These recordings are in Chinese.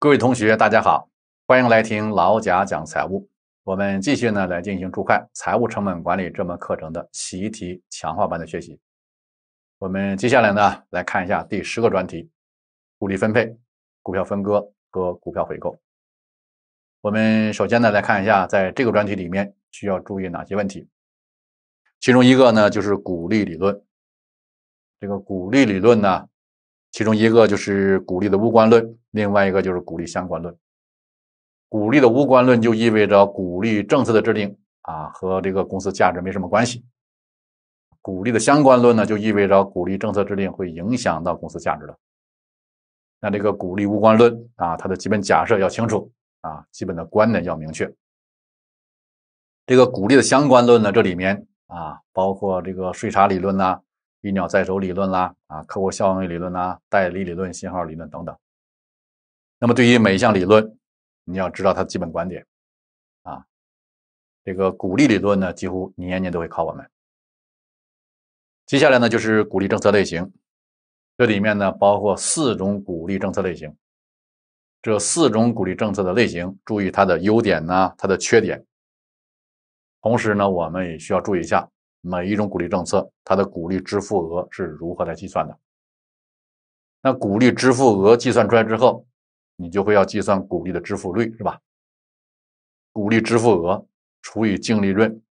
各位同学，大家好，欢迎来听老贾讲财务。我们继续呢来进行注会财务成本管理这门课程的习题强化班的学习。我们接下来呢来看一下第十个专题：股利分配、股票分割和股票回购。我们首先呢来看一下在这个专题里面需要注意哪些问题。其中一个呢就是股利理论。这个股利理论呢？其中一个就是鼓励的无关论，另外一个就是鼓励相关论。鼓励的无关论就意味着鼓励政策的制定啊和这个公司价值没什么关系。鼓励的相关论呢，就意味着鼓励政策制定会影响到公司价值的。那这个鼓励无关论啊，它的基本假设要清楚啊，基本的观点要明确。这个鼓励的相关论呢，这里面啊包括这个税差理论呐。一鸟在手理论啦，啊，客户效应理论啦，代理理论、信号理论等等。那么对于每一项理论，你要知道它的基本观点，啊，这个鼓励理论呢，几乎年年都会考我们。接下来呢，就是鼓励政策类型，这里面呢包括四种鼓励政策类型。这四种鼓励政策的类型，注意它的优点呢，它的缺点。同时呢，我们也需要注意一下。每一种鼓励政策，它的鼓励支付额是如何来计算的？那鼓励支付额计算出来之后，你就会要计算鼓励的支付率，是吧？鼓励支付额除以净利润，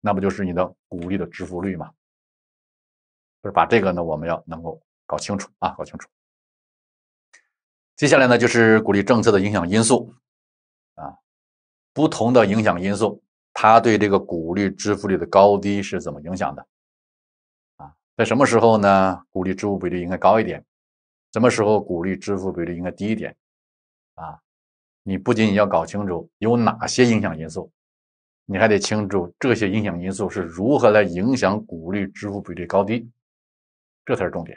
那不就是你的鼓励的支付率吗？就是把这个呢，我们要能够搞清楚啊，搞清楚。接下来呢，就是鼓励政策的影响因素啊，不同的影响因素。它对这个股利支付率的高低是怎么影响的？啊，在什么时候呢？股利支付比率应该高一点，什么时候股利支付比率应该低一点？啊，你不仅仅要搞清楚有哪些影响因素，你还得清楚这些影响因素是如何来影响股利支付比例高低，这才是重点。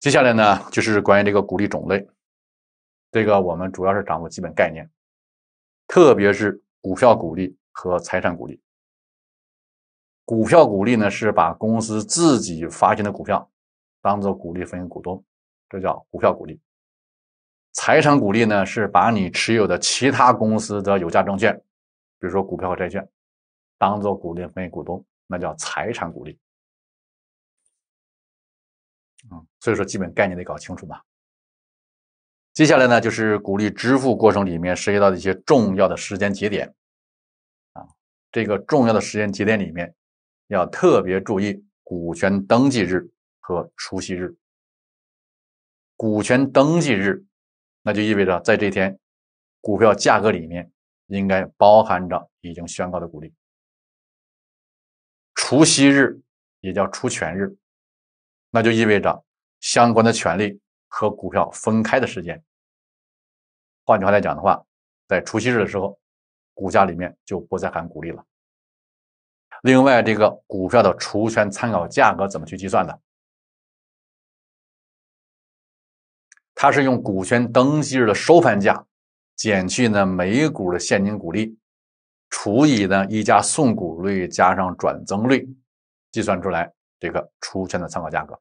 接下来呢，就是关于这个股利种类，这个我们主要是掌握基本概念。特别是股票股利和财产股利。股票股利呢，是把公司自己发行的股票，当做股利分给股东，这叫股票股利。财产股利呢，是把你持有的其他公司的有价证券，比如说股票和债券，当做股利分给股东，那叫财产股利。啊，所以说基本概念得搞清楚吧。接下来呢，就是鼓励支付过程里面涉及到的一些重要的时间节点，啊，这个重要的时间节点里面，要特别注意股权登记日和除息日。股权登记日，那就意味着在这天，股票价格里面应该包含着已经宣告的鼓励。除息日，也叫除权日，那就意味着相关的权利和股票分开的时间。换句话来讲的话，在除息日的时候，股价里面就不再含股利了。另外，这个股票的除权参考价格怎么去计算的？它是用股权登记日的收盘价，减去呢每股的现金股利，除以呢一加送股率加上转增率，计算出来这个除权的参考价格。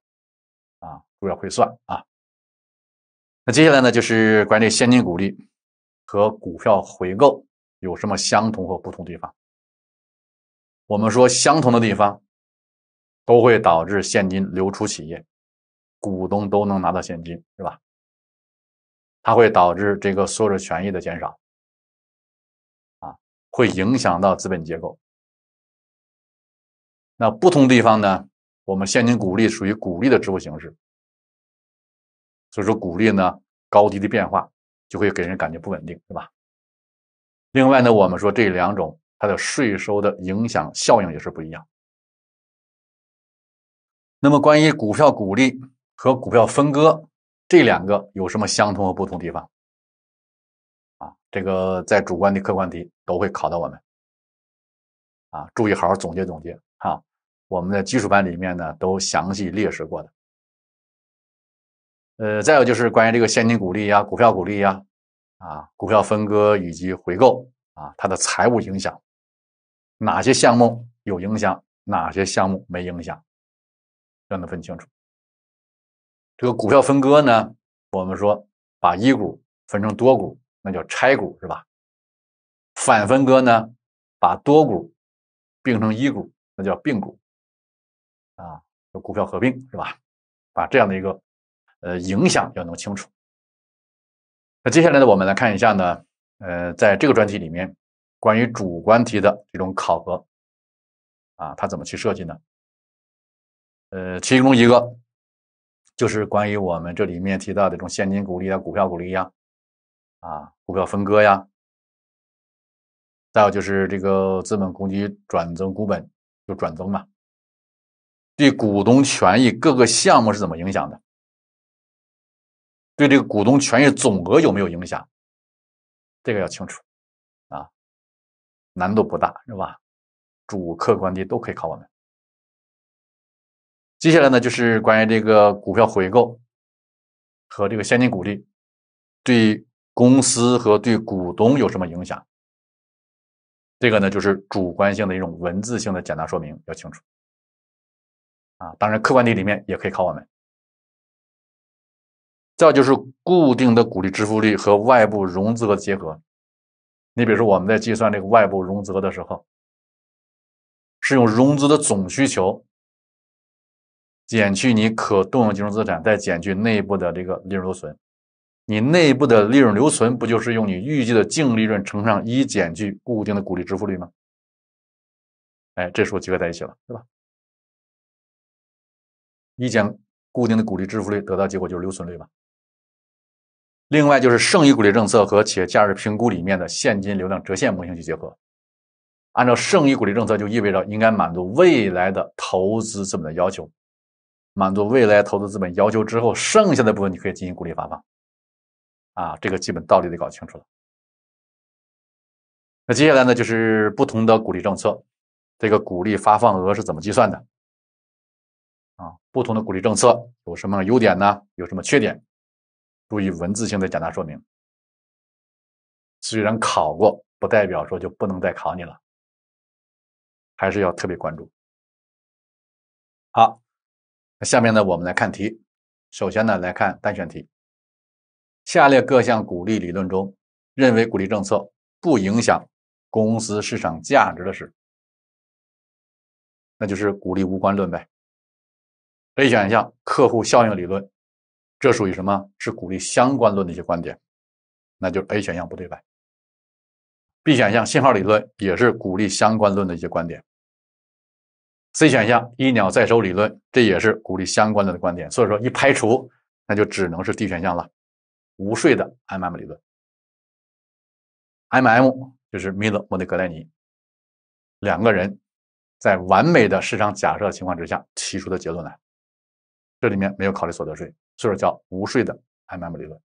啊，主要会算啊。那接下来呢，就是关于现金股利和股票回购有什么相同和不同地方？我们说相同的地方，都会导致现金流出企业，股东都能拿到现金，是吧？它会导致这个所有者权益的减少，啊，会影响到资本结构。那不同地方呢？我们现金股利属于股利的支付形式。所以说，股利呢高低的变化就会给人感觉不稳定，对吧？另外呢，我们说这两种它的税收的影响效应也是不一样。那么，关于股票股利和股票分割这两个有什么相同和不同地方？啊，这个在主观题、客观题都会考到我们。啊，注意好好总结总结哈。我们在基础班里面呢都详细列示过的。呃，再有就是关于这个现金股利呀、股票股利呀、啊股票分割以及回购啊，它的财务影响，哪些项目有影响，哪些项目没影响，让他分清楚。这个股票分割呢，我们说把一股分成多股，那叫拆股是吧？反分割呢，把多股并成一股，那叫并股，啊，股票合并是吧？把这样的一个。呃，影响要弄清楚。那接下来呢，我们来看一下呢，呃，在这个专题里面，关于主观题的这种考核啊，它怎么去设计呢？呃，其中一个就是关于我们这里面提到的这种现金股利呀、股票股利呀、啊、股票分割呀，再有就是这个资本公积转增股本就转增嘛，对股东权益各个项目是怎么影响的？对这个股东权益总额有没有影响？这个要清楚啊，难度不大是吧？主客观题都可以考我们。接下来呢，就是关于这个股票回购和这个现金股利对公司和对股东有什么影响？这个呢，就是主观性的一种文字性的简答说明，要清楚啊。当然，客观题里面也可以考我们。再就是固定的股利支付率和外部融资的结合。你比如说我们在计算这个外部融资额的时候，是用融资的总需求减去你可动用金融资产，再减去内部的这个利润留存。你内部的利润留存不就是用你预计的净利润乘上一减去固定的股利支付率吗？哎，这时候结合在一起了，对吧？一减固定的股利支付率，得到结果就是留存率吧？另外就是剩余股利政策和企业价值评估里面的现金流量折现模型去结合。按照剩余股利政策，就意味着应该满足未来的投资资本的要求，满足未来投资资本要求之后，剩下的部分你可以进行股利发放。啊，这个基本道理得搞清楚了。那接下来呢，就是不同的股利政策，这个股利发放额是怎么计算的？啊，不同的股利政策有什么优点呢？有什么缺点？注意文字性的简单说明。虽然考过，不代表说就不能再考你了，还是要特别关注。好，那下面呢，我们来看题。首先呢，来看单选题。下列各项鼓励理论中，认为鼓励政策不影响公司市场价值的是，那就是鼓励无关论呗。A 选项，客户效应理论。这属于什么？是鼓励相关论的一些观点，那就是 A 选项不对呗。B 选项信号理论也是鼓励相关论的一些观点。C 选项一鸟在手理论，这也是鼓励相关论的观点。所以说一排除，那就只能是 D 选项了，无税的 MM 理论。MM 就是米勒莫内格莱尼两个人在完美的市场假设情况之下提出的结论来，这里面没有考虑所得税。所以说叫无税的 MM 理论。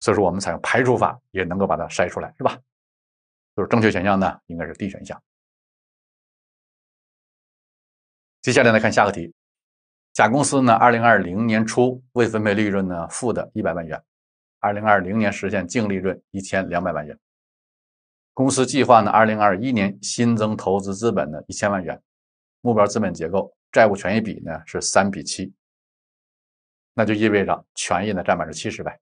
所以说我们采用排除法也能够把它筛出来，是吧？就是正确选项呢应该是 D 选项。接下来呢，看下个题：甲公司呢，二零二零年初未分配利润呢负的一百万元，二零二零年实现净利润一千两百万元。公司计划呢，二零二一年新增投资资本的一千万元，目标资本结构债务权益比呢是三比七。那就意味着权益呢占百分之七十呗。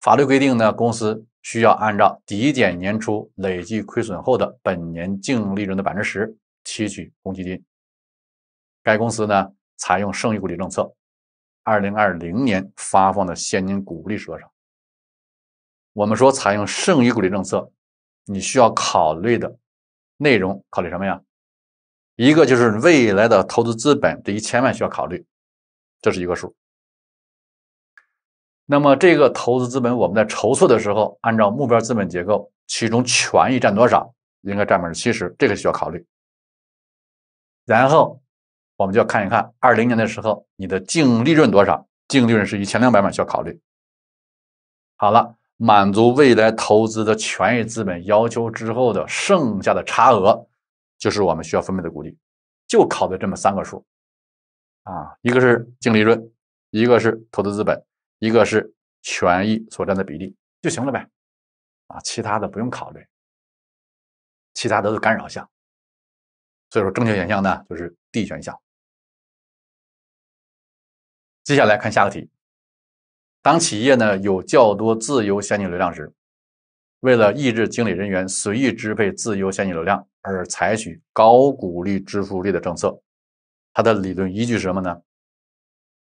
法律规定呢，公司需要按照抵减年初累计亏损后的本年净利润的百分之十提取公积金。该公司呢采用剩余股利政策，二零二零年发放的现金股利是多少？我们说采用剩余股利政策，你需要考虑的内容考虑什么呀？一个就是未来的投资资本这一千万需要考虑，这是一个数。那么这个投资资本，我们在筹措的时候，按照目标资本结构，其中权益占多少，应该占百分之七十，这个需要考虑。然后我们就要看一看，二零年的时候你的净利润多少，净利润是一千两百万，需要考虑。好了，满足未来投资的权益资本要求之后的剩下的差额，就是我们需要分配的股利，就考的这么三个数，啊，一个是净利润，一个是投资资本。一个是权益所占的比例就行了呗，啊，其他的不用考虑，其他都是干扰项。所以说正确选项呢就是 D 选项。接下来看下个题，当企业呢有较多自由现金流量时，为了抑制经理人员随意支配自由现金流量而采取高股利支付率的政策，它的理论依据是什么呢？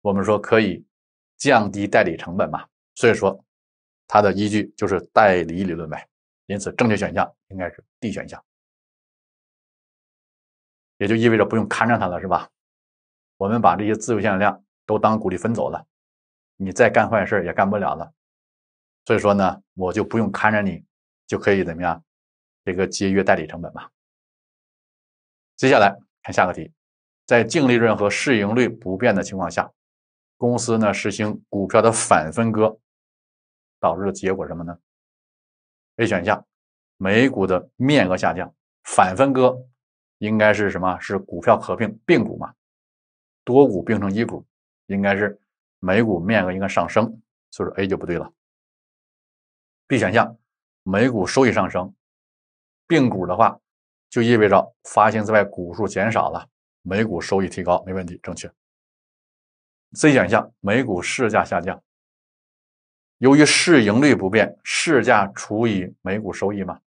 我们说可以。降低代理成本嘛，所以说，它的依据就是代理理论呗。因此，正确选项应该是 D 选项，也就意味着不用看着他了，是吧？我们把这些自由现量都当股利分走了，你再干坏事也干不了了。所以说呢，我就不用看着你，就可以怎么样，这个节约代理成本嘛。接下来看下个题，在净利润和市盈率不变的情况下。公司呢实行股票的反分割，导致的结果什么呢？A 选项，每股的面额下降。反分割应该是什么？是股票合并并股嘛？多股并成一股，应该是每股面额应该上升，所以说 A 就不对了。B 选项，每股收益上升。并股的话，就意味着发行在外股数减少了，每股收益提高，没问题，正确。C 选项，每股市价下降，由于市盈率不变，市价除以每股收益嘛，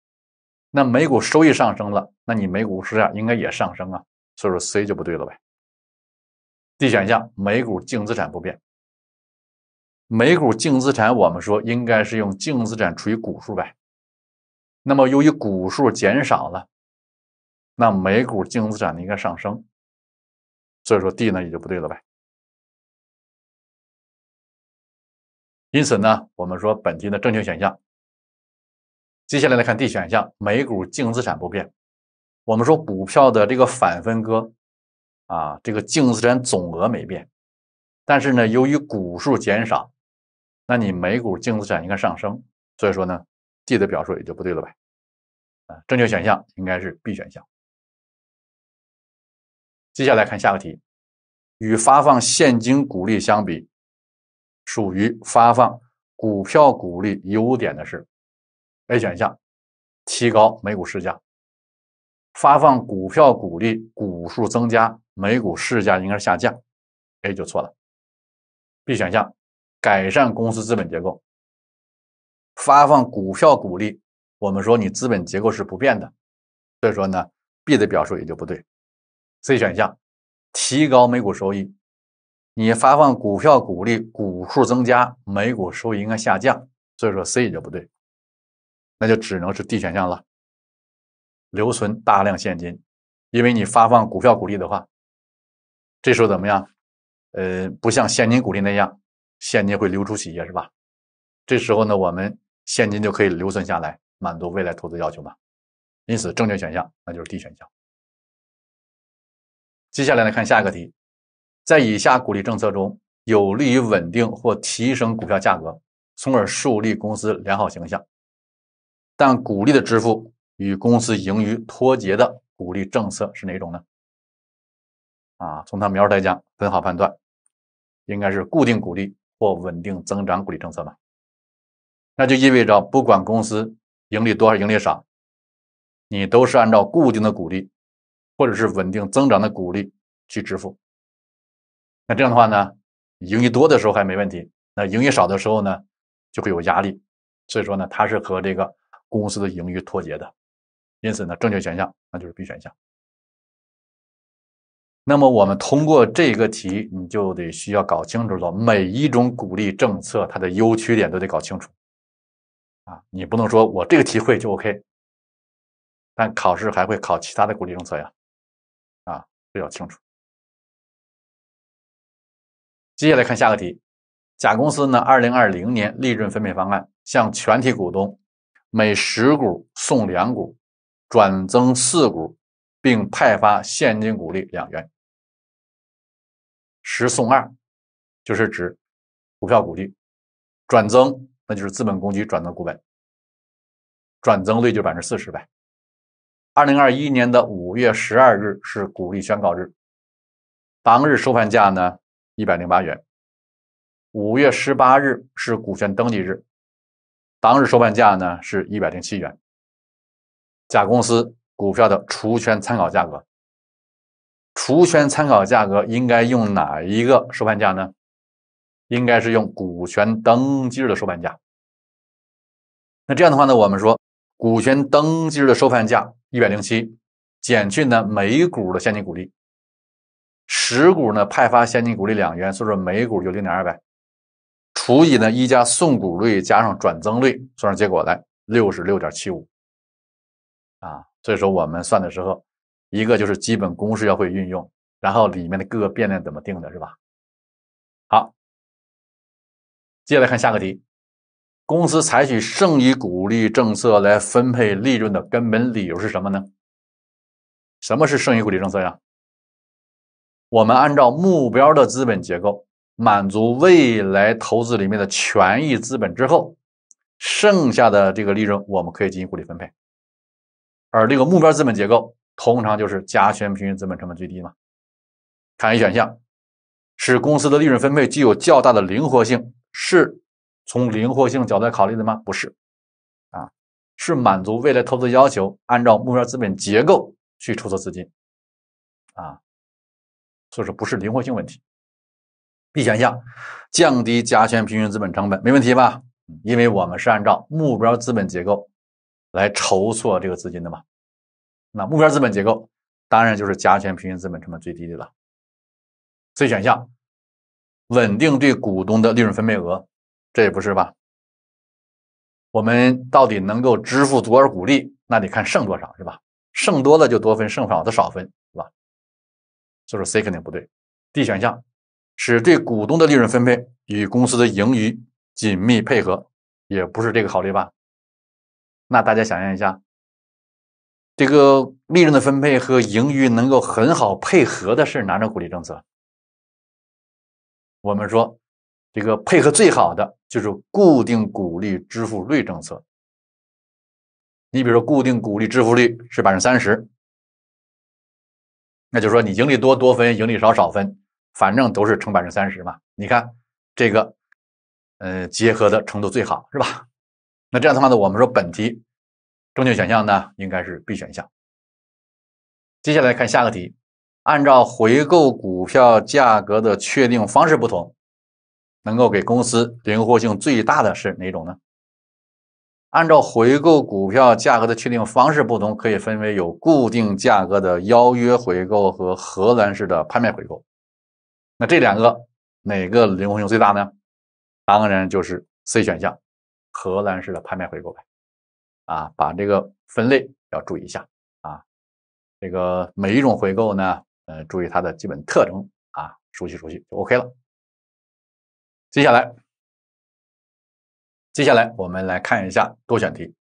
那每股收益上升了，那你每股市价应该也上升啊，所以说 C 就不对了呗。D 选项，每股净资产不变，每股净资产我们说应该是用净资产除以股数呗，那么由于股数减少了，那每股净资产呢应该上升，所以说 D 呢也就不对了呗。因此呢，我们说本题的正确选项。接下来来看 D 选项，每股净资产不变。我们说股票的这个反分割，啊，这个净资产总额没变，但是呢，由于股数减少，那你每股净资产应该上升。所以说呢，D 的表述也就不对了呗。啊，正确选项应该是 B 选项。接下来看下个题，与发放现金股利相比。属于发放股票股利优点的是 A 选项，提高每股市价。发放股票股利，股数增加，每股市价应该下降，A 就错了。B 选项，改善公司资本结构。发放股票股利，我们说你资本结构是不变的，所以说呢，B 的表述也就不对。C 选项，提高每股收益。你发放股票股利，股数增加，每股收益应该下降，所以说 C 就不对，那就只能是 D 选项了。留存大量现金，因为你发放股票股利的话，这时候怎么样？呃，不像现金股利那样，现金会流出企业是吧？这时候呢，我们现金就可以留存下来，满足未来投资要求嘛。因此，正确选项那就是 D 选项。接下来呢，看下一个题。在以下鼓励政策中，有利于稳定或提升股票价格，从而树立公司良好形象。但鼓励的支付与公司盈余脱节的鼓励政策是哪种呢？啊，从它描述来讲，很好判断，应该是固定鼓励或稳定增长鼓励政策吧。那就意味着不管公司盈利多盈利少，你都是按照固定的鼓励或者是稳定增长的鼓励去支付。那这样的话呢，盈余多的时候还没问题，那盈余少的时候呢，就会有压力，所以说呢，它是和这个公司的盈余脱节的，因此呢，正确选项那就是 B 选项。那么我们通过这个题，你就得需要搞清楚了，每一种鼓励政策它的优缺点都得搞清楚，啊，你不能说我这个题会就 OK，但考试还会考其他的鼓励政策呀，啊，这要清楚。接下来看下个题，甲公司呢，二零二零年利润分配方案向全体股东每十股送两股，转增四股，并派发现金股利两元。十送二，就是指股票股利，转增那就是资本公积转增股本，转增率就百分之四十呗。二零二一年的五月十二日是股利宣告日，当日收盘价呢？一百零八元，五月十八日是股权登记日，当日收盘价呢是一百零七元。甲公司股票的除权参考价格，除权参考价格应该用哪一个收盘价呢？应该是用股权登记日的收盘价。那这样的话呢，我们说股权登记日的收盘价一百零七减去呢每股的现金股利。十股呢派发现金股利两元，所以说每股就零点二呗，除以呢一加送股率加上转增率，算上结果来六十六点七五，啊，所以说我们算的时候，一个就是基本公式要会运用，然后里面的各个变量怎么定的是吧？好，接下来看下个题，公司采取剩余股利政策来分配利润的根本理由是什么呢？什么是剩余股利政策呀？我们按照目标的资本结构满足未来投资里面的权益资本之后，剩下的这个利润我们可以进行股利分配，而这个目标资本结构通常就是加权平均资本成本最低嘛？看 A 选项，使公司的利润分配具有较大的灵活性，是从灵活性角度来考虑的吗？不是，啊，是满足未来投资要求，按照目标资本结构去筹措资金，啊。就是不是灵活性问题，B 选项降低加权平均资本成本没问题吧？因为我们是按照目标资本结构来筹措这个资金的嘛，那目标资本结构当然就是加权平均资本成本最低的了。C 选项稳定对股东的利润分配额，这也不是吧？我们到底能够支付多少股利，那得看剩多少是吧？剩多了就多分，剩少的少分。所以说 C 肯定不对，D 选项是对股东的利润分配与公司的盈余紧密配合，也不是这个考虑吧？那大家想象一下，这个利润的分配和盈余能够很好配合的是哪种鼓励政策？我们说，这个配合最好的就是固定股利支付率政策。你比如说，固定股利支付率是百分之三十。那就说，你盈利多多分，盈利少少分，反正都是乘百分之三十嘛。你看这个，呃，结合的程度最好是吧？那这样的话呢，我们说本题正确选项呢应该是 B 选项。接下来看下个题，按照回购股票价格的确定方式不同，能够给公司灵活性最大的是哪种呢？按照回购股票价格的确定方式不同，可以分为有固定价格的邀约回购和荷兰式的拍卖回购。那这两个哪个灵活性最大呢？当然就是 C 选项，荷兰式的拍卖回购呗。啊，把这个分类要注意一下啊。这个每一种回购呢，呃，注意它的基本特征啊，熟悉熟悉就 OK 了。接下来。接下来我们来看一下多选题。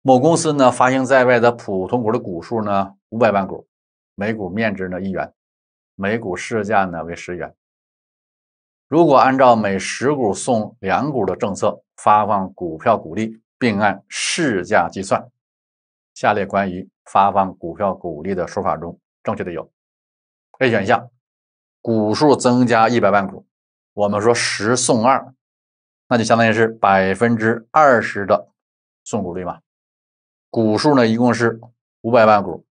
某公司呢发行在外的普通股的股数呢五百万股，每股面值呢一元，每股市价呢为十元。如果按照每十股送两股的政策发放股票股利，并按市价计算，下列关于发放股票股利的说法中正确的有：A 选项，股数增加一百万股。我们说十送二。那就相当于是百分之二十的送股率嘛，股数呢一共是五百万股，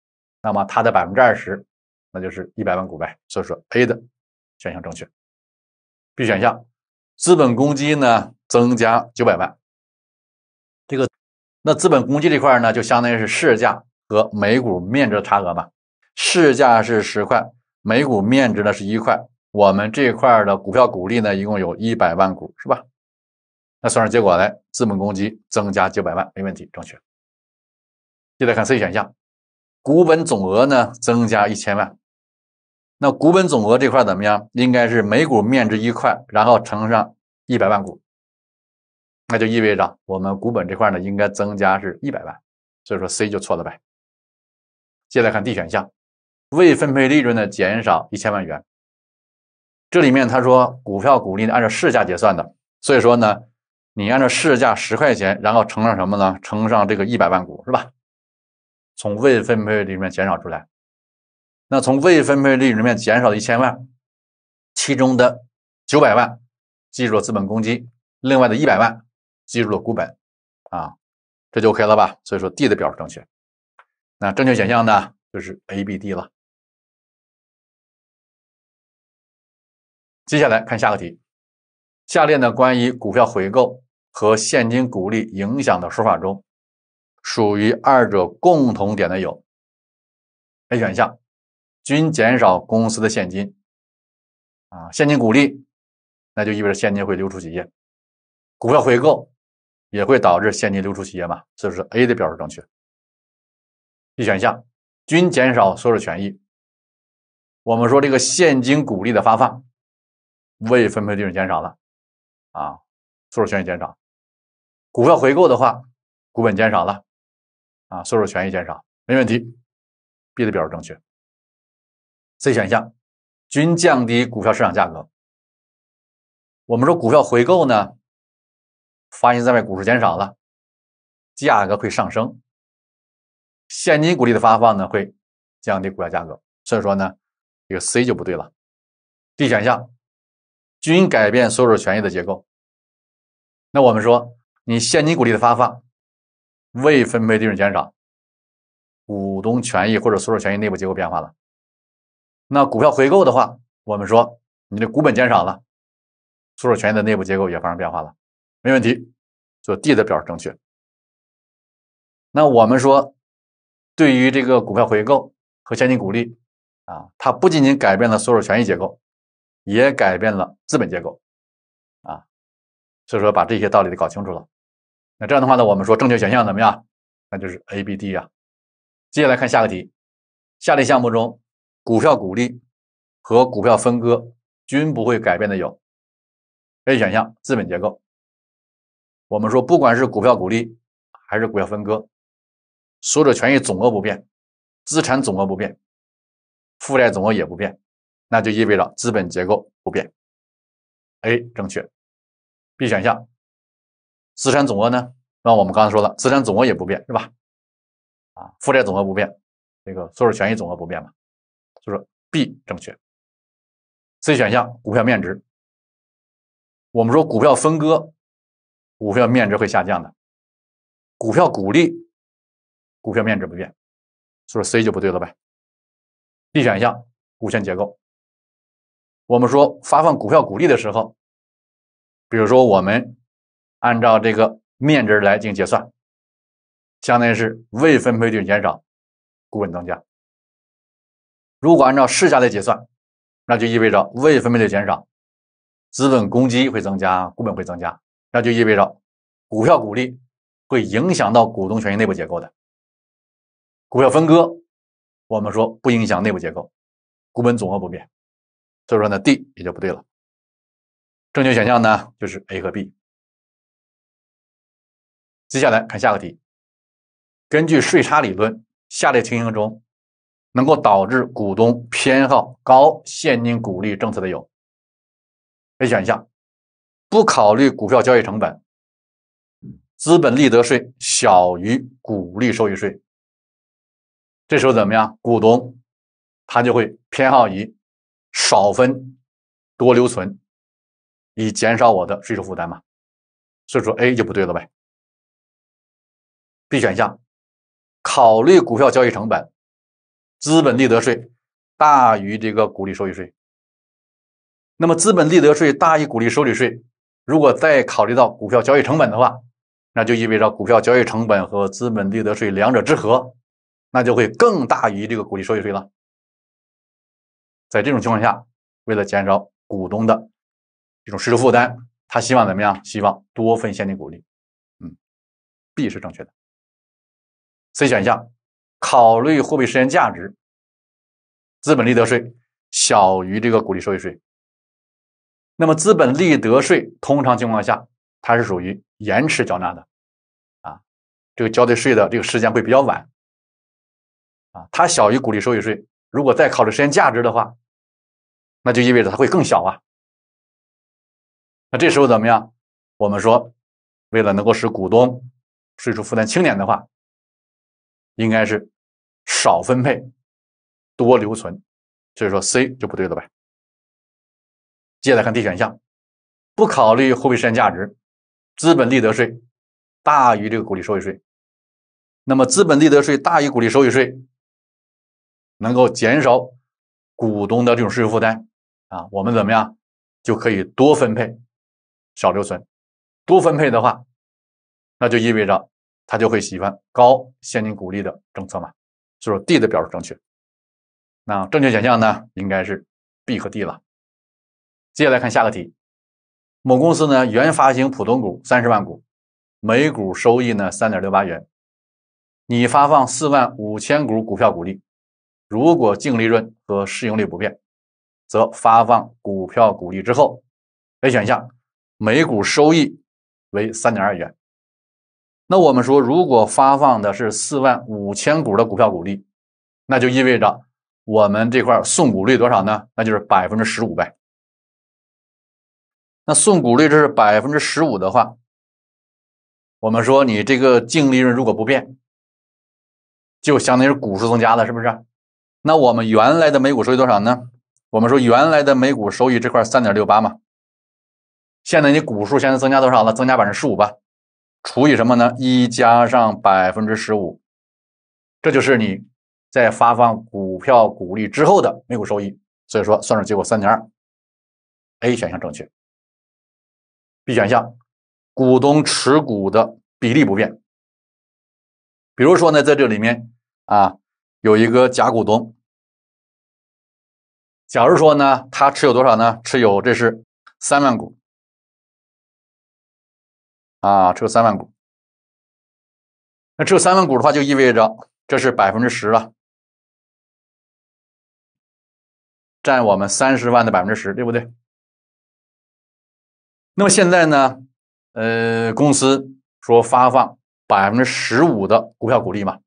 那么它的百分之二十，那就是一百万股呗。所以说 A 的选项正确。B 选项，资本公积呢增加九百万，这个那资本公积这块呢就相当于是市价和每股面值的差额嘛。市价是十块，每股面值呢是一块，我们这块的股票股利呢一共有一百万股，是吧？那算上结果来，资本公积增加九百万，没问题，正确。接着看 C 选项，股本总额呢增加一千万，那股本总额这块怎么样？应该是每股面值一块，然后乘上一百万股，那就意味着我们股本这块呢应该增加是一百万，所以说 C 就错了呗。接着看 D 选项，未分配利润呢减少一千万元，这里面他说股票股利呢按照市价结算的，所以说呢。你按照市价十块钱，然后乘上什么呢？乘上这个一百万股是吧？从未分配利润面减少出来，那从未分配利润面减少一千万，其中的九百万记入了资本公积，另外的一百万记入了股本，啊，这就 OK 了吧？所以说 D 的表示正确，那正确选项呢就是 A、B、D 了。接下来看下个题，下列呢关于股票回购。和现金股利影响的说法中，属于二者共同点的有：A 选项，均减少公司的现金。啊，现金股利，那就意味着现金会流出企业；股票回购也会导致现金流出企业嘛，是不是？A 的表示正确。B 选项，均减少所有权益。我们说这个现金股利的发放，未分配利润减少了，啊，所有权益减少。股票回购的话，股本减少了，啊，所有权益减少，没问题。B 的表述正确。C 选项均降低股票市场价格。我们说股票回购呢，发行在外股数减少了，价格会上升。现金股利的发放呢，会降低股票价格，所以说呢，这个 C 就不对了。D 选项均改变所有权益的结构。那我们说。你现金股利的发放，未分配利润减少，股东权益或者所有权益内部结构变化了。那股票回购的话，我们说你的股本减少了，所有权益的内部结构也发生变化了，没问题。所以 D 的表示正确。那我们说，对于这个股票回购和现金股利啊，它不仅仅改变了所有权益结构，也改变了资本结构。所以说把这些道理得搞清楚了，那这样的话呢，我们说正确选项怎么样？那就是 A、B、D 啊。接下来看下个题，下列项目中，股票股利和股票分割均不会改变的有 A 选项资本结构。我们说，不管是股票股利还是股票分割，所有者权益总额不变，资产总额不变，负债总额也不变，那就意味着资本结构不变，A 正确。B 选项，资产总额呢？那我们刚才说了，资产总额也不变，是吧？啊，负债总额不变，这个所有权益总额不变嘛，就是 B 正确。C 选项，股票面值，我们说股票分割，股票面值会下降的，股票股利，股票面值不变，所以 C 就不对了呗。D 选项，股权结构，我们说发放股票股利的时候。比如说，我们按照这个面值来进行结算，相当于是未分配利润减少，股本增加。如果按照市价来结算，那就意味着未分配率减少，资本公积会增加，股本会增加。那就意味着股票股利会影响到股东权益内部结构的。股票分割，我们说不影响内部结构，股本总额不变。所以说呢，D 也就不对了。正确选项呢，就是 A 和 B。接下来看下个题。根据税差理论，下列情形中能够导致股东偏好高现金股利政策的有：A 选项，不考虑股票交易成本，资本利得税小于股利收益税。这时候怎么样？股东他就会偏好于少分多留存。以减少我的税收负担嘛，所以说 A 就不对了呗。B 选项，考虑股票交易成本，资本利得税大于这个股利收益税。那么资本利得税大于股利收益税，如果再考虑到股票交易成本的话，那就意味着股票交易成本和资本利得税两者之和，那就会更大于这个股利收益税了。在这种情况下，为了减少股东的。这种税收负担，他希望怎么样？希望多分现金股利。嗯，B 是正确的。C 选项考虑货币时间价值，资本利得税小于这个股利收益税。那么，资本利得税通常情况下它是属于延迟缴纳的，啊，这个交的税的这个时间会比较晚，啊，它小于股利收益税。如果再考虑时间价值的话，那就意味着它会更小啊。那这时候怎么样？我们说，为了能够使股东税收负担轻点的话，应该是少分配、多留存。所以说 C 就不对了呗。接下来看 D 选项，不考虑货币时间价值，资本利得税大于这个股利收益税。那么资本利得税大于股利收益税，能够减少股东的这种税收负担啊，我们怎么样就可以多分配？少留存，多分配的话，那就意味着他就会喜欢高现金股利的政策嘛，所以说 D 的表述正确。那正确选项呢，应该是 B 和 D 了。接下来看下个题，某公司呢原发行普通股三十万股，每股收益呢三点六八元，拟发放四万五千股股票股利，如果净利润和市盈率不变，则发放股票股利之后，A 选项。每股收益为三点二元，那我们说，如果发放的是四万五千股的股票股利，那就意味着我们这块送股率多少呢？那就是百分之十五呗。那送股率这是百分之十五的话，我们说你这个净利润如果不变，就相当于股数增加了，是不是？那我们原来的每股收益多少呢？我们说原来的每股收益这块三点六八嘛。现在你股数现在增加多少了？增加百分之十五吧，除以什么呢？一加上百分之十五，这就是你在发放股票股利之后的每股收益。所以说，算出结果三点二，A 选项正确。B 选项，股东持股的比例不变。比如说呢，在这里面啊，有一个甲股东，假如说呢，他持有多少呢？持有这是三万股。啊，只有三万股。那只有三万股的话，就意味着这是百分之十了，占我们三十万的百分之十，对不对？那么现在呢，呃，公司说发放百分之十五的股票股利嘛，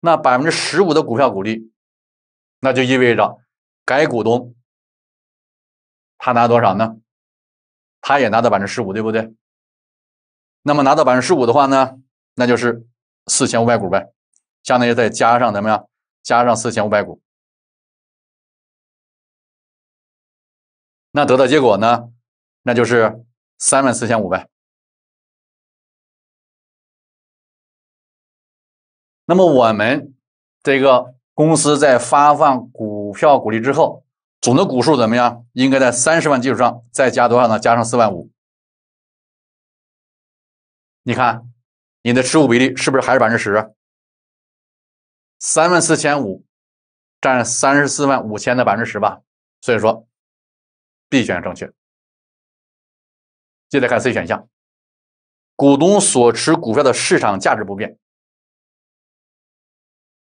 那百分之十五的股票股利，那就意味着该股东他拿多少呢？他也拿到百分之十五，对不对？那么拿到百分之十五的话呢，那就是四千五百股呗，相当于再加上怎么样？加上四千五百股，那得到结果呢？那就是三万四千五呗。那么我们这个公司在发放股票股利之后。总的股数怎么样？应该在三十万基础上再加多少呢？加上四万五，你看，你的持股比例是不是还是百分之十？三万四千五占三十四万五千的百分之十吧。所以说，B 选项正确。接着看 C 选项，股东所持股票的市场价值不变。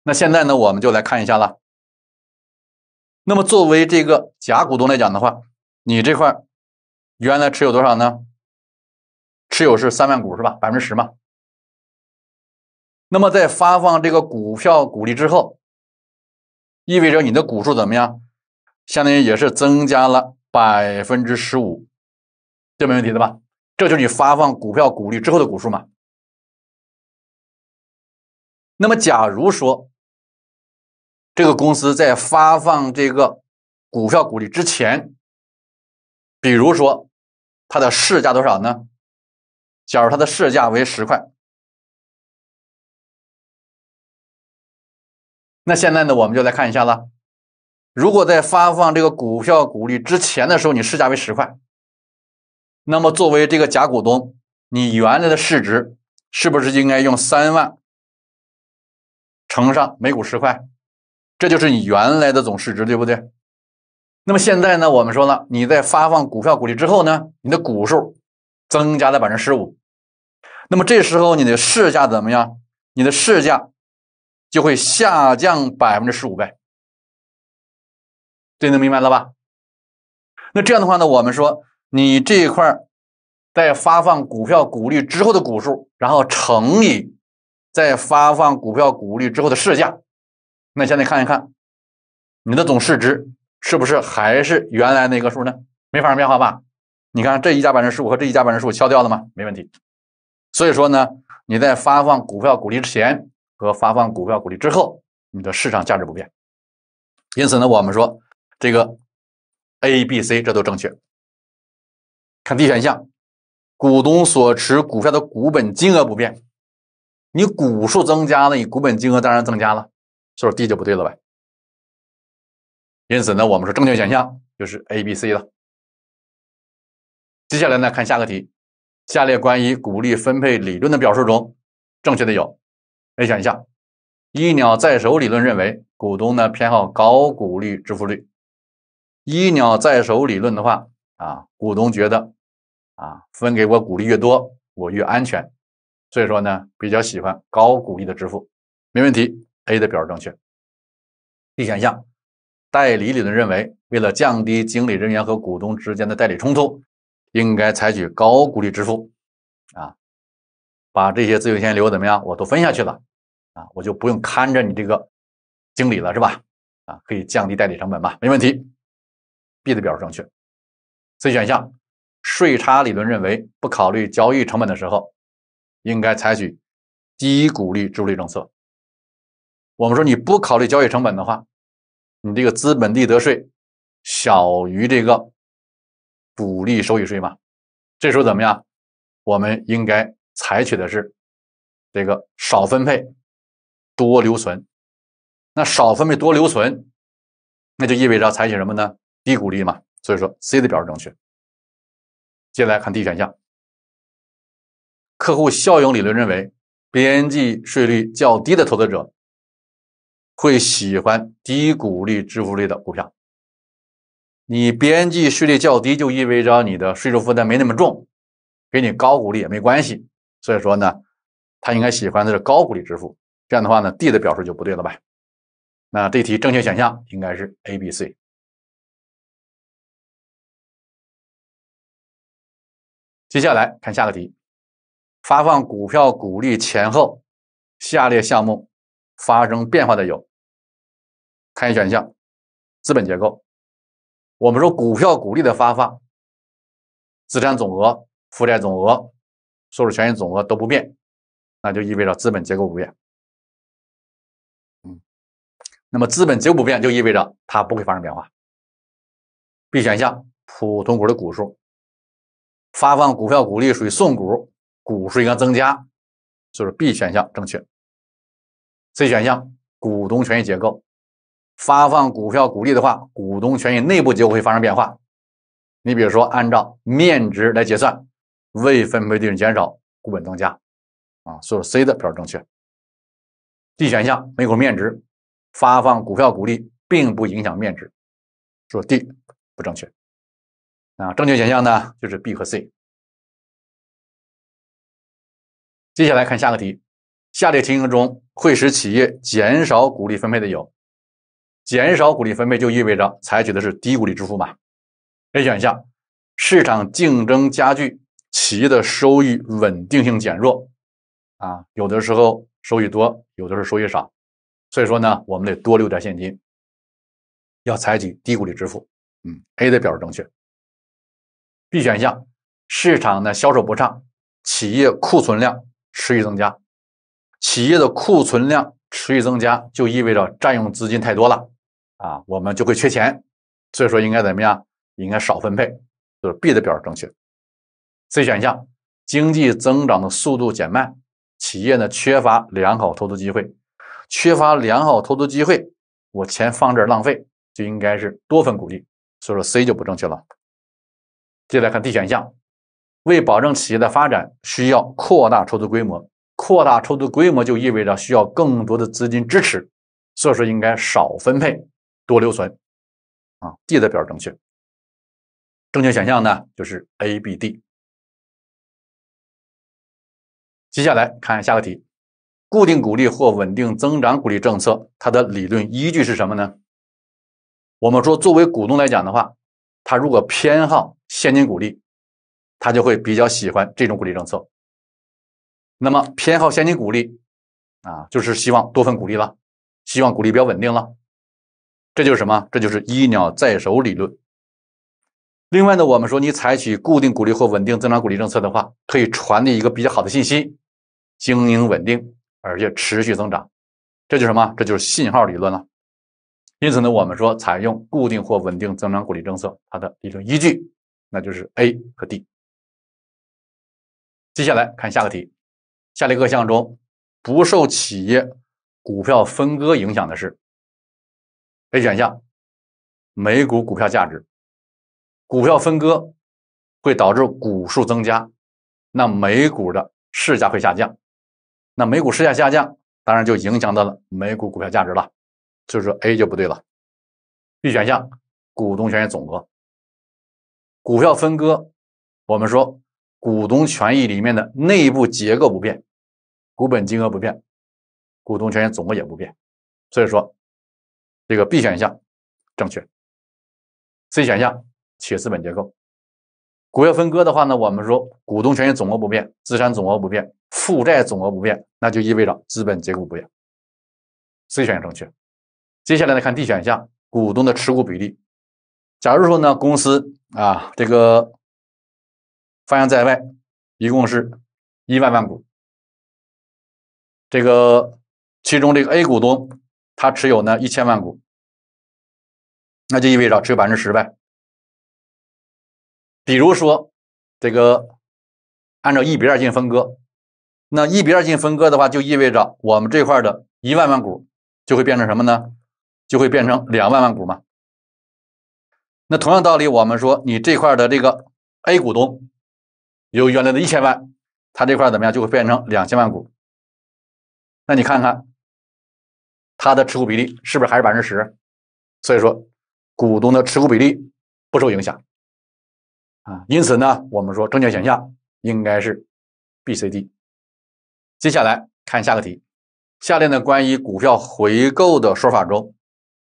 那现在呢，我们就来看一下了。那么，作为这个甲股东来讲的话，你这块原来持有多少呢？持有是三万股是吧？百分之十嘛。那么，在发放这个股票股利之后，意味着你的股数怎么样？相当于也是增加了百分之十五，这没问题的吧？这就是你发放股票股利之后的股数嘛。那么，假如说。这个公司在发放这个股票股利之前，比如说它的市价多少呢？假如它的市价为十块，那现在呢，我们就来看一下了。如果在发放这个股票股利之前的时候，你市价为十块，那么作为这个甲股东，你原来的市值是不是应该用三万乘上每股十块？这就是你原来的总市值，对不对？那么现在呢？我们说了，你在发放股票股利之后呢，你的股数增加了百分之十五，那么这时候你的市价怎么样？你的市价就会下降百分之十五倍。这能明白了吧？那这样的话呢，我们说你这一块在发放股票股利之后的股数，然后乘以在发放股票股利之后的市价。那现在看一看，你的总市值是不是还是原来那个数呢？没发生变化吧？你看这一加百分之十五和这一加百分之十五消掉了吗？没问题。所以说呢，你在发放股票股利之前和发放股票股利之后，你的市场价值不变。因此呢，我们说这个 A、B、C 这都正确。看 D 选项，股东所持股票的股本金额不变，你股数增加了，你股本金额当然增加了。就是 D 就不对了呗。因此呢，我们说正确选项就是 A、B、C 了。接下来呢，看下个题。下列关于股利分配理论的表述中，正确的有 A 选项：一鸟在手理论认为，股东呢偏好高股利支付率。一鸟在手理论的话啊，股东觉得啊，分给我股利越多，我越安全，所以说呢，比较喜欢高股利的支付，没问题。A 的表示正确。B 选项，代理理论认为，为了降低经理人员和股东之间的代理冲突，应该采取高股利支付，啊，把这些自由现金流怎么样，我都分下去了，啊，我就不用看着你这个经理了，是吧？啊，可以降低代理成本吧，没问题。B 的表示正确。C 选项，税差理论认为，不考虑交易成本的时候，应该采取低股利支付政策。我们说你不考虑交易成本的话，你这个资本利得税小于这个股利收益税嘛？这时候怎么样？我们应该采取的是这个少分配多留存。那少分配多留存，那就意味着采取什么呢？低股利嘛。所以说 C 的表示正确。接下来看 D 选项，客户效用理论认为，边际税率较低的投资者。会喜欢低股利支付率的股票。你边际税率较低，就意味着你的税收负担没那么重，给你高股利也没关系。所以说呢，他应该喜欢的是高股利支付。这样的话呢，D 的表述就不对了吧？那这题正确选项应该是 A、B、C。接下来看下个题：发放股票股利前后，下列项目发生变化的有？看选项，资本结构，我们说股票股利的发放，资产总额、负债总额、所有权益总额都不变，那就意味着资本结构不变。嗯，那么资本结构不变就意味着它不会发生变化。B 选项，普通股的股数，发放股票股利属于送股，股数应该增加，所以 B 选项正确。C 选项，股东权益结构。发放股票股利的话，股东权益内部就会发生变化。你比如说，按照面值来结算，未分配利润减少，股本增加，啊，所以 C 的表示正确。D 选项每股面值，发放股票股利并不影响面值，所以 D 不正确。啊，正确选项呢就是 B 和 C。接下来看下个题，下列情形中会使企业减少股利分配的有？减少股利分配就意味着采取的是低股利支付嘛？A 选项，市场竞争加剧，企业的收益稳定性减弱，啊，有的时候收益多，有的时候收益少，所以说呢，我们得多留点现金，要采取低股利支付，嗯，A 的表示正确。B 选项，市场的销售不畅，企业库存量持续增加，企业的库存量持续增加就意味着占用资金太多了。啊，我们就会缺钱，所以说应该怎么样？应该少分配，就是 B 的表示正确。C 选项，经济增长的速度减慢，企业呢缺乏良好投资机会，缺乏良好投资机会，我钱放这儿浪费，就应该是多分鼓励，所以说 C 就不正确了。接下来看 D 选项，为保证企业的发展，需要扩大筹资规模，扩大筹资规模就意味着需要更多的资金支持，所以说应该少分配。多留存，啊，记的表示正确。正确选项呢就是 A、B、D。接下来看下个题，固定股利或稳定增长股利政策，它的理论依据是什么呢？我们说，作为股东来讲的话，他如果偏好现金股利，他就会比较喜欢这种鼓励政策。那么偏好现金鼓励，啊，就是希望多份鼓励了，希望股利比较稳定了。这就是什么？这就是一鸟在手理论。另外呢，我们说你采取固定股利或稳定增长股利政策的话，可以传递一个比较好的信息，经营稳定而且持续增长。这就是什么？这就是信号理论了。因此呢，我们说采用固定或稳定增长股利政策，它的理论依据那就是 A 和 D。接下来看下个题：下列各项中不受企业股票分割影响的是？A 选项，每股股票价值，股票分割会导致股数增加，那每股的市价会下降，那每股市价下降，当然就影响到了每股股票价值了，所以说 A 就不对了。B 选项，股东权益总额，股票分割，我们说股东权益里面的内部结构不变，股本金额不变，股东权益总额也不变，所以说。这个 B 选项正确，C 选项企业资本结构，股票分割的话呢，我们说股东权益总额不变，资产总额不变，负债总额不变，那就意味着资本结构不变。C 选项正确。接下来来看 D 选项，股东的持股比例。假如说呢，公司啊这个发行在外一共是一万万股，这个其中这个 A 股东。他持有呢一千万股，那就意味着持有百分之十呗。比如说，这个按照一比二进行分割，那一比二进行分割的话，就意味着我们这块的一万万股就会变成什么呢？就会变成两万万股嘛。那同样道理，我们说你这块的这个 A 股东由原来的一千万，他这块怎么样就会变成两千万股？那你看看。它的持股比例是不是还是百分之十？所以说，股东的持股比例不受影响啊。因此呢，我们说正确选项应该是 B、C、D。接下来看下个题：下列的关于股票回购的说法中，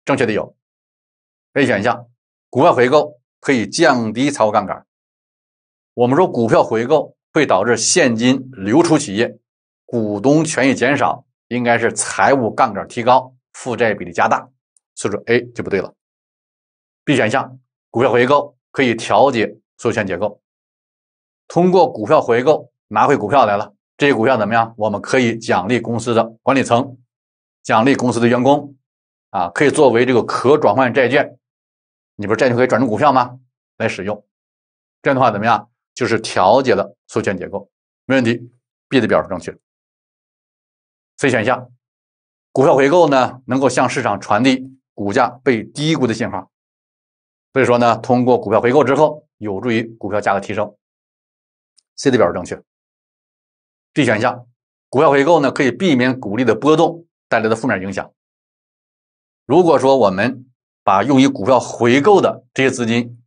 正确的有 A 选项：股票回购可以降低财务杠杆。我们说股票回购会导致现金流出企业，股东权益减少。应该是财务杠杆提高，负债比例加大，所以说 A 就不对了。B 选项，股票回购可以调节所有权结构，通过股票回购拿回股票来了，这些股票怎么样？我们可以奖励公司的管理层，奖励公司的员工啊，可以作为这个可转换债券，你不是债券可以转成股票吗？来使用，这样的话怎么样？就是调节了所有权结构，没问题。B 的表述正确。C 选项，股票回购呢，能够向市场传递股价被低估的信号，所以说呢，通过股票回购之后，有助于股票价格提升。C 的表示正确。B 选项，股票回购呢，可以避免股利的波动带来的负面影响。如果说我们把用于股票回购的这些资金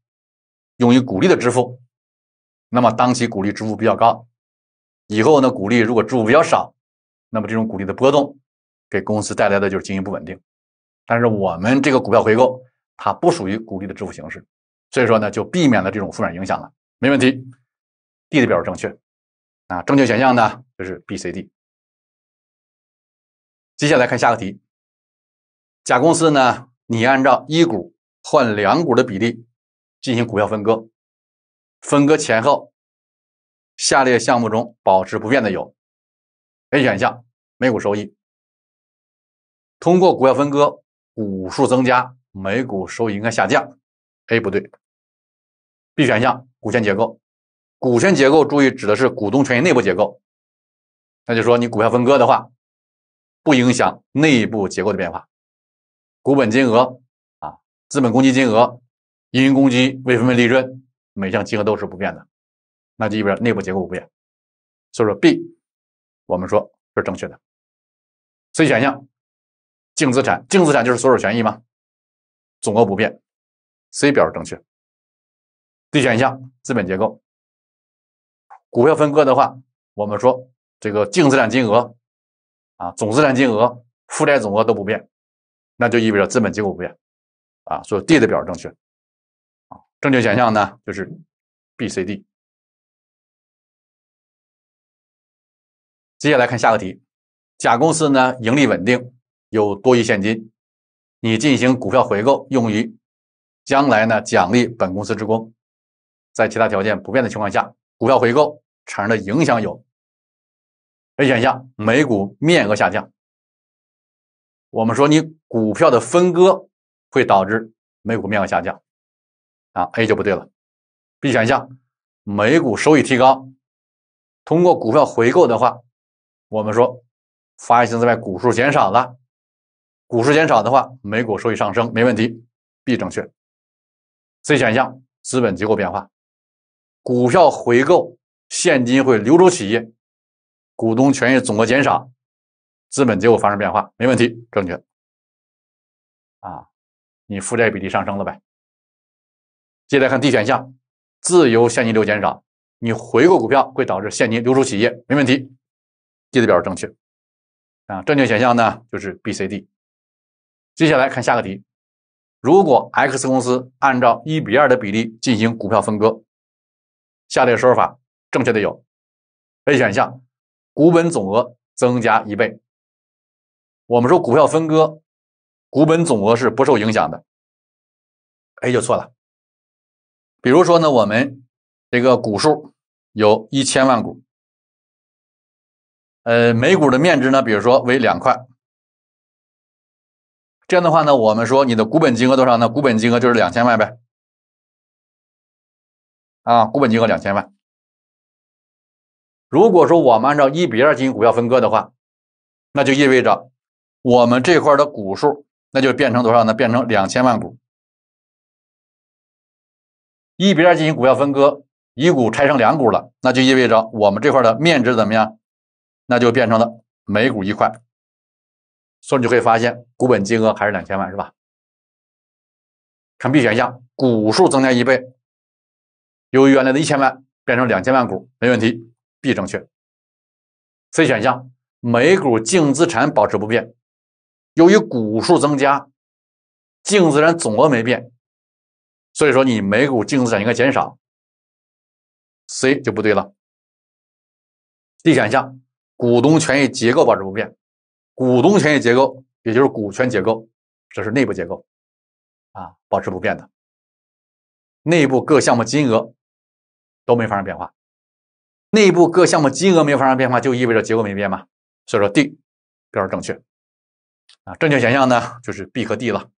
用于股利的支付，那么当期股利支付比较高，以后呢，股利如果支付比较少。那么这种股利的波动，给公司带来的就是经营不稳定。但是我们这个股票回购，它不属于股利的支付形式，所以说呢就避免了这种负面影响了，没问题。D 的表示正确，啊，正确选项呢就是 B、C、D。接下来看下个题。甲公司呢，你按照一股换两股的比例进行股票分割，分割前后下列项目中保持不变的有。A 选项，每股收益通过股票分割，股数增加，每股收益应该下降，A 不对。B 选项，股权结构，股权结构注意指的是股东权益内部结构，那就说你股票分割的话，不影响内部结构的变化，股本金额啊，资本公积金额，盈余公积，未分配利润，每项金额都是不变的，那就意味着内部结构不变，所以说 B。我们说是正确的，C 选项净资产，净资产就是所有权益吗？总额不变，C 表示正确。D 选项资本结构，股票分割的话，我们说这个净资产金额啊，总资产金额、负债总额都不变，那就意味着资本结构不变啊，所以 D 的表示正确啊。正确选项呢就是 B、C、D。接下来看下个题，甲公司呢盈利稳定，有多余现金，你进行股票回购，用于将来呢奖励本公司职工，在其他条件不变的情况下，股票回购产生的影响有：A 选项每股面额下降，我们说你股票的分割会导致每股面额下降，啊 A 就不对了；B 选项每股收益提高，通过股票回购的话。我们说，发行在外股数减少了，股数减少的话，每股收益上升，没问题。B 正确。C 选项，资本结构变化，股票回购现金会流出企业，股东权益总额减少，资本结构发生变化，没问题，正确。啊，你负债比例上升了呗。接着看 D 选项，自由现金流减少，你回购股票会导致现金流出企业，没问题。句子表示正确，啊，正确选项呢就是 B、C、D。接下来看下个题：如果 X 公司按照一比二的比例进行股票分割，下列说法正确的有？A 选项，股本总额增加一倍。我们说股票分割，股本总额是不受影响的，A 就错了。比如说呢，我们这个股数有一千万股。呃，每股的面值呢，比如说为两块。这样的话呢，我们说你的股本金额多少呢？股本金额就是两千万呗。啊，股本金额两千万。如果说我们按照一比二进行股票分割的话，那就意味着我们这块的股数那就变成多少呢？变成两千万股。一比二进行股票分割，一股拆成两股了，那就意味着我们这块的面值怎么样？那就变成了每股一块，所以你就会发现股本金额还是两千万，是吧？看 B 选项，股数增加一倍，由于原来的一千万变成两千万股，没问题，B 正确。C 选项，每股净资产保持不变，由于股数增加，净资产总额没变，所以说你每股净资产应该减少，C 就不对了。D 选项。股东权益结构保持不变，股东权益结构也就是股权结构，这是内部结构，啊，保持不变的。内部各项目金额都没发生变化，内部各项目金额没有发生变化，就意味着结构没变嘛？所以说 D 表示正确，啊，正确选项呢就是 B 和 D 了。